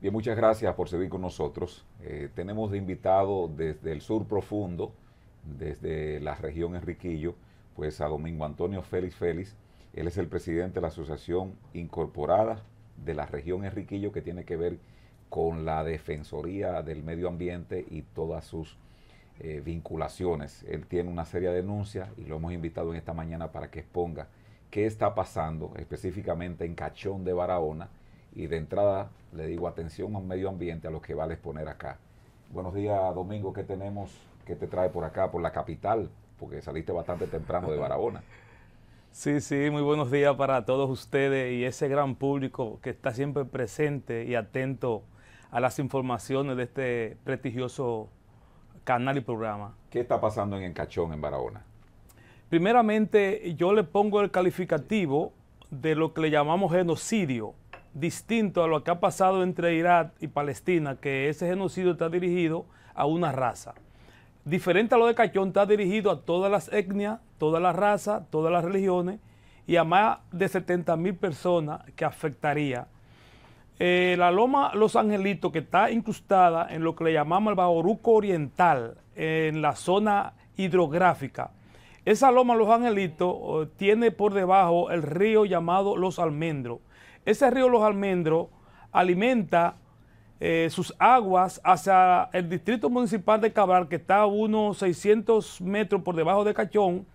Bien, muchas gracias por seguir con nosotros. Eh, tenemos de invitado desde el sur profundo, desde la región Enriquillo, pues a Domingo Antonio Félix Félix. Él es el presidente de la Asociación Incorporada de la región Enriquillo que tiene que ver con la Defensoría del Medio Ambiente y todas sus eh, vinculaciones. Él tiene una seria denuncia y lo hemos invitado en esta mañana para que exponga qué está pasando específicamente en Cachón de Barahona y de entrada le digo atención al medio ambiente, a lo que va a exponer acá. Buenos días, Domingo, ¿qué tenemos? que te trae por acá, por la capital? Porque saliste bastante temprano de Barahona. Sí, sí, muy buenos días para todos ustedes y ese gran público que está siempre presente y atento a las informaciones de este prestigioso canal y programa. ¿Qué está pasando en Encachón, en Barahona? Primeramente, yo le pongo el calificativo de lo que le llamamos genocidio distinto a lo que ha pasado entre Irak y Palestina, que ese genocidio está dirigido a una raza. Diferente a lo de Cachón, está dirigido a todas las etnias, todas las razas, todas las religiones y a más de 70 mil personas que afectaría. Eh, la loma Los Angelitos, que está incrustada en lo que le llamamos el Bajoruco Oriental, en la zona hidrográfica. Esa loma Los Angelitos eh, tiene por debajo el río llamado Los Almendros ese río Los Almendros alimenta eh, sus aguas hacia el distrito municipal de Cabral, que está a unos 600 metros por debajo de Cachón.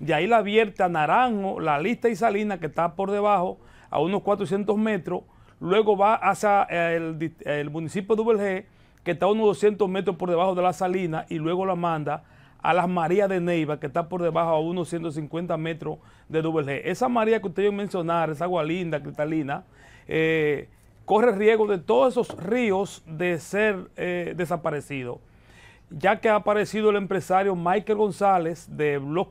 De ahí la abierta Naranjo, la lista y Salina, que está por debajo, a unos 400 metros. Luego va hacia el, municipio de Uberge, que está a unos 200 metros por debajo de la Salina, y luego la manda a las Marías de Neiva, que está por debajo a unos 150 metros de WG. Esa María que usted mencionaron, esa agua linda, cristalina, eh, corre riesgo de todos esos ríos de ser desaparecido eh, desaparecidos. Ya que ha aparecido el empresario Michael González de Los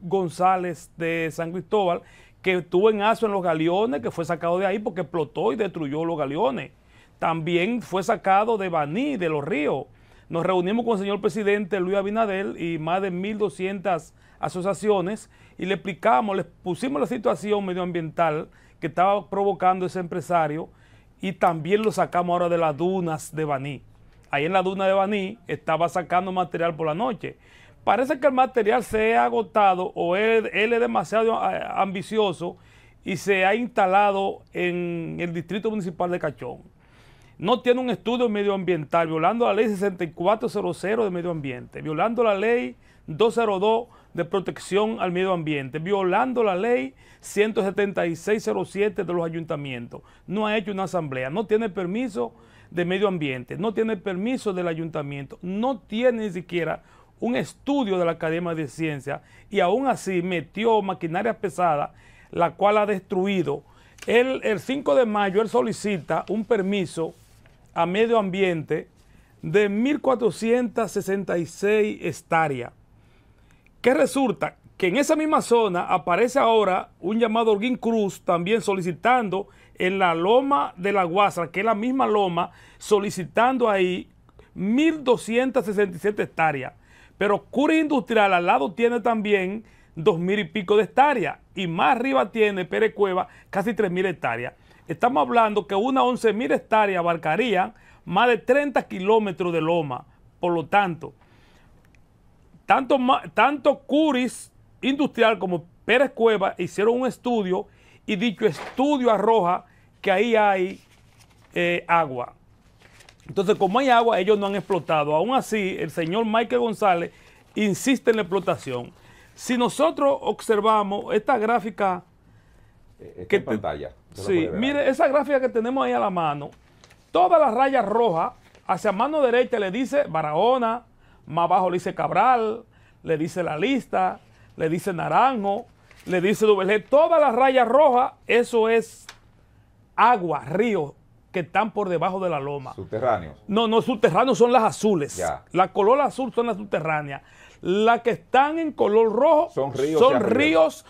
González de San Cristóbal, que estuvo en aso en los galeones, que fue sacado de ahí porque explotó y destruyó los galeones. También fue sacado de Baní, de los ríos. Nos reunimos con el señor presidente Luis Abinadel y más de 1.200 asociaciones y le explicamos, le pusimos la situación medioambiental que estaba provocando ese empresario y también lo sacamos ahora de las dunas de Baní. Ahí en la duna de Baní estaba sacando material por la noche. Parece que el material se ha agotado o él es demasiado eh, ambicioso y se ha instalado en el distrito municipal de Cachón no tiene un estudio medioambiental, violando la ley 6400 de medio ambiente, violando la ley 202 de protección al medio ambiente, violando la ley 17607 de los ayuntamientos. No ha hecho una asamblea, no tiene permiso de medio ambiente, no tiene permiso del ayuntamiento, no tiene ni siquiera un estudio de la Academia de Ciencias y aún así metió maquinaria pesada, la cual ha destruido. el 5 de mayo él solicita un permiso a medio ambiente de 1.466 hectáreas. Que resulta que en esa misma zona aparece ahora un llamado Orguín Cruz también solicitando en la loma de la Guasa, que es la misma loma, solicitando ahí 1.267 hectáreas. Pero Cura Industrial al lado tiene también 2.000 y pico de hectáreas y más arriba tiene Pérez Cueva casi 3.000 hectáreas. Estamos hablando que una 11.000 hectáreas abarcarían más de 30 kilómetros de loma. Por lo tanto, tanto, Curis Industrial como Pérez Cueva hicieron un estudio y dicho estudio arroja que ahí hay eh, agua. Entonces, como hay agua, ellos no han explotado. Aún así, el señor Michael González insiste en la explotación. Si nosotros observamos esta gráfica eh, pantalla. Sí, mire, esa gráfica que tenemos ahí a la mano, todas las rayas rojas, hacia mano derecha le dice Barahona, más abajo le dice Cabral, le dice La Lista, le dice Naranjo, le dice WG, todas las rayas rojas, eso es agua, río, que están por debajo de la loma. Subterráneos. No, no, subterráneos son las azules. La color azul son las subterráneas. Las que están en color rojo son ríos. Son ríos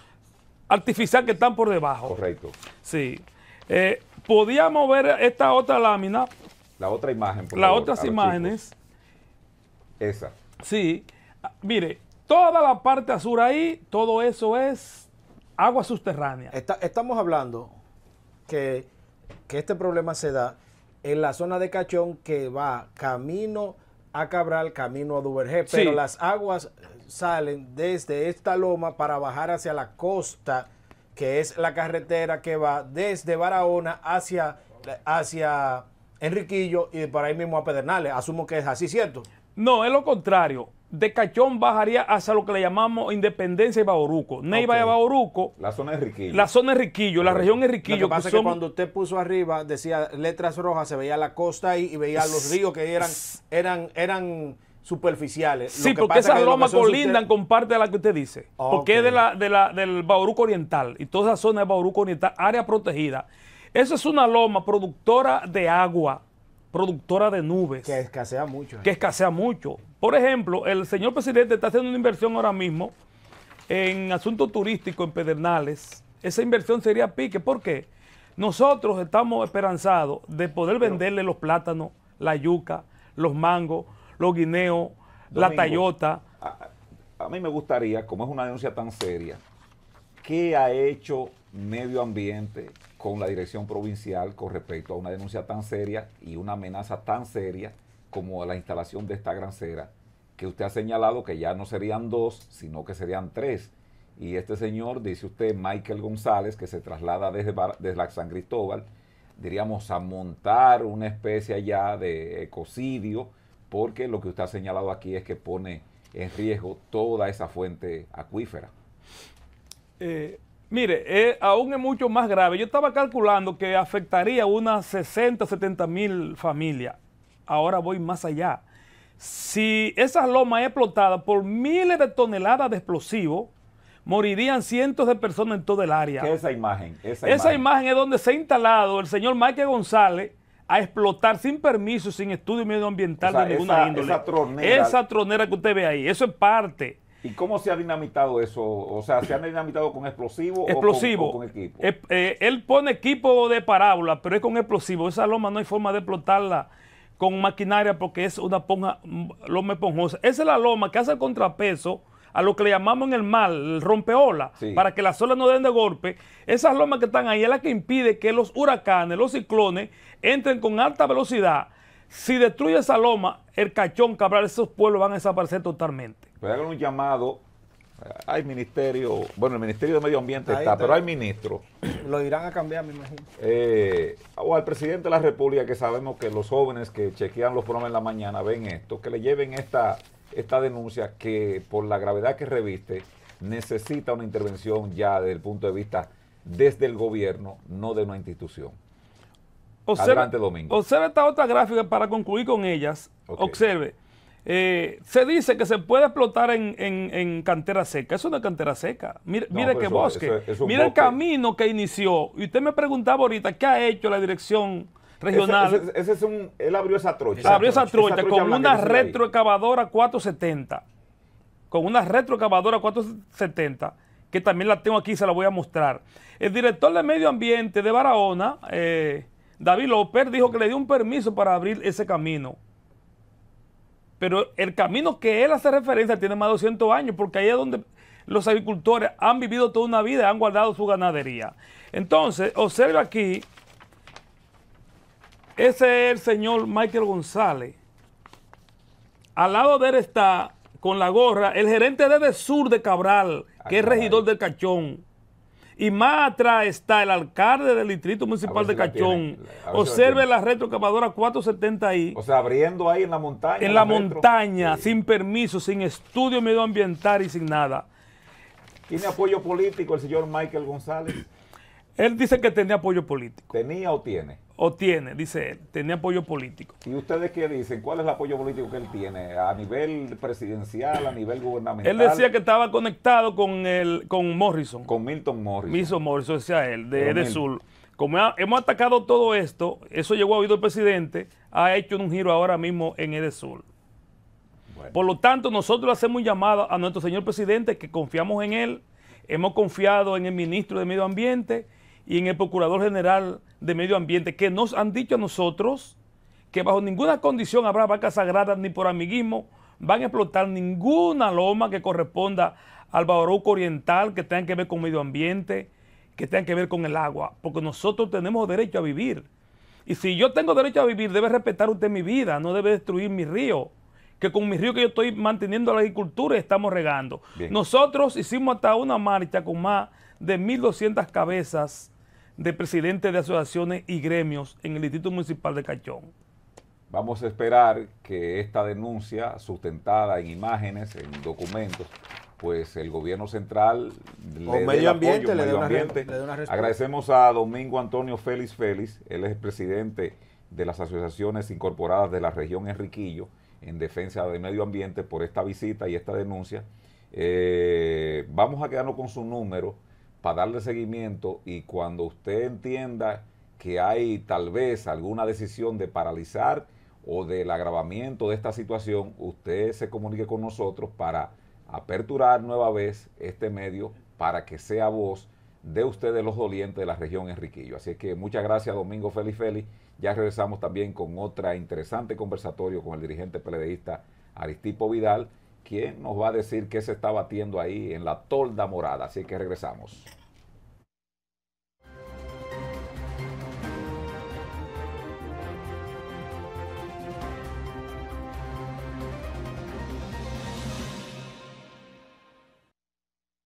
artificial que están por debajo. Correcto. Sí. Eh, podíamos ver esta otra lámina. La otra imagen, por Las otras imágenes. Esa. Sí. Ah, mire, toda la parte azul ahí, todo eso es agua subterránea. estamos hablando que, este problema se da en la zona de Cachón que va camino a Cabral, camino a Duvergé, pero las aguas salen desde esta loma para bajar hacia la costa, que es la carretera que va desde Barahona hacia, hacia Enriquillo y por ahí mismo a Pedernales. Asumo que es así, ¿cierto? No, es lo contrario. De Cachón bajaría hacia lo que le llamamos Independencia y Bauruco. Neiva okay. a Bauruco. La zona de Riquillo. La zona de Riquillo, la región de Riquillo. Lo que pasa es que cuando usted puso arriba, decía letras rojas, se veía la costa ahí y veía los ríos que eran, eran, eran superficiales. Sí, porque esa esas lomas colindan con parte de la que usted dice. Ah, porque es de la, del Bauruco Oriental y toda esa zona de Bauruco Oriental, área protegida. Eso es una loma productora de agua, productora de nubes. Que escasea mucho. Eh. Que escasea mucho. Por ejemplo, el señor presidente está haciendo una inversión ahora mismo en asuntos turísticos en Pedernales. Esa inversión sería pique. ¿Por qué? Nosotros estamos esperanzados de poder venderle los plátanos, la yuca, los mangos, los guineos, la Tayota. A, mí me gustaría, como es una denuncia tan seria, ¿qué ha hecho medio ambiente con la dirección provincial con respecto a una denuncia tan seria y una amenaza tan seria como la instalación de esta gran grancera? Que usted ha señalado que ya no serían dos, sino que serían tres. Y este señor, dice usted, Michael González, que se traslada desde, la San Cristóbal, diríamos, a montar una especie ya de ecocidio porque lo que usted ha señalado aquí es que pone en riesgo toda esa fuente acuífera. Eh, mire, eh, aún es mucho más grave. Yo estaba calculando que afectaría unas 60 o 70 mil familias. Ahora voy más allá. Si esas es explotadas por miles de toneladas de explosivos, morirían cientos de personas en todo el área. ¿Qué es esa imagen? Esa, imagen. es donde se ha instalado el señor Mike González a explotar sin permiso, sin estudio medioambiental de ninguna índole. Esa tronera, que usted ve ahí, eso es parte. ¿Y cómo se ha dinamitado eso? O sea, ¿se han dinamitado con explosivo, explosivo. O, con, equipo? Eh, eh, él pone equipo de parábola, pero es con explosivo. Esa loma no hay forma de explotarla con maquinaria porque es una mm, loma esponjosa. Esa es la loma que hace el contrapeso a lo que le llamamos en el mar, el rompeola, para que las olas no den de golpe, esas lomas que están ahí es la que impide que los huracanes, los ciclones, entren con alta velocidad. Si destruye esa loma, el cachón cabral, esos pueblos van a desaparecer totalmente. Pero hagan un llamado hay ministerio, bueno, el Ministerio de Medio Ambiente está, pero hay ministro. Lo irán a cambiar, me imagino. Eh, o al presidente de la República, que sabemos que los jóvenes que chequean los programas en la mañana ven esto, que le lleven esta, esta denuncia que por la gravedad que reviste necesita una intervención ya desde el punto de vista desde el gobierno, no de una institución. Observe, Adelante, Domingo. Observe esta otra gráfica para concluir con ellas. Observe. Eh, se dice que se puede explotar en, cantera seca. Eso no es cantera seca. Mire, qué bosque. mire el camino que inició. Y usted me preguntaba ahorita, ¿qué ha hecho la dirección? regional. Ese, es un, él abrió esa trocha. Abrió esa trocha, con una retroexcavadora 470. Con una retroexcavadora 470, que también la tengo aquí, se la voy a mostrar. El director de Medio Ambiente de Barahona, eh, David López, dijo que le dio un permiso para abrir ese camino. Pero el camino que él hace referencia tiene más de 200 años, porque ahí es donde los agricultores han vivido toda una vida, han guardado su ganadería. Entonces, observa aquí ese es el señor Michael González. Al lado de él está, con la gorra, el gerente de Sur de Cabral, ah, que es regidor del Cachón. Y más atrás está el alcalde del distrito municipal de Cachón. Observe la, retrocavadora 470 ahí. O sea, abriendo ahí en la montaña. En la, montaña, sin permiso, sin estudio medioambiental y sin nada. ¿Tiene apoyo político el señor Michael González? Él dice que tenía apoyo político. ¿Tenía o tiene? o tiene, dice él, tenía apoyo político. ¿Y ustedes qué dicen? ¿Cuál es el apoyo político que él tiene? ¿A nivel presidencial, a nivel gubernamental? Él decía que estaba conectado con el, con Morrison. Con Milton Morrison. Milton Morrison, decía él, de, de Como hemos atacado todo esto, eso llegó a oído el presidente, ha hecho un giro ahora mismo en Edesur. Por lo tanto, nosotros hacemos un llamado a nuestro señor presidente que confiamos en él, hemos confiado en el ministro de Medio Ambiente y en el Procurador General de Medio Ambiente, que nos han dicho a nosotros que bajo ninguna condición habrá vacas sagradas ni por amiguismo van a explotar ninguna loma que corresponda al bauruco Oriental, que tenga que ver con medio ambiente, que tenga que ver con el agua, porque nosotros tenemos derecho a vivir. Y si yo tengo derecho a vivir, debe respetar usted mi vida, no debe destruir mi río, que con mi río que yo estoy manteniendo la agricultura estamos regando. Nosotros hicimos hasta una marcha con más de 1.200 cabezas de presidente de asociaciones y gremios en el Instituto Municipal de Cachón. Vamos a esperar que esta denuncia, sustentada en imágenes, en documentos, pues el gobierno central le medio ambiente, le, Una, le Agradecemos a Domingo Antonio Félix Félix, él es el presidente de las asociaciones incorporadas de la región Enriquillo en defensa del medio ambiente por esta visita y esta denuncia. Eh, vamos a quedarnos con su número para darle seguimiento y cuando usted entienda que hay tal vez alguna decisión de paralizar o del agravamiento de esta situación, usted se comunique con nosotros para aperturar nueva vez este medio para que sea voz de ustedes los dolientes de la región Enriquillo. Así que muchas gracias Domingo Feli Feli, Ya regresamos también con otra interesante conversatorio con el dirigente peledeísta Aristipo Vidal ¿Quién nos va a decir qué se está batiendo ahí en la tolda morada? Así que regresamos.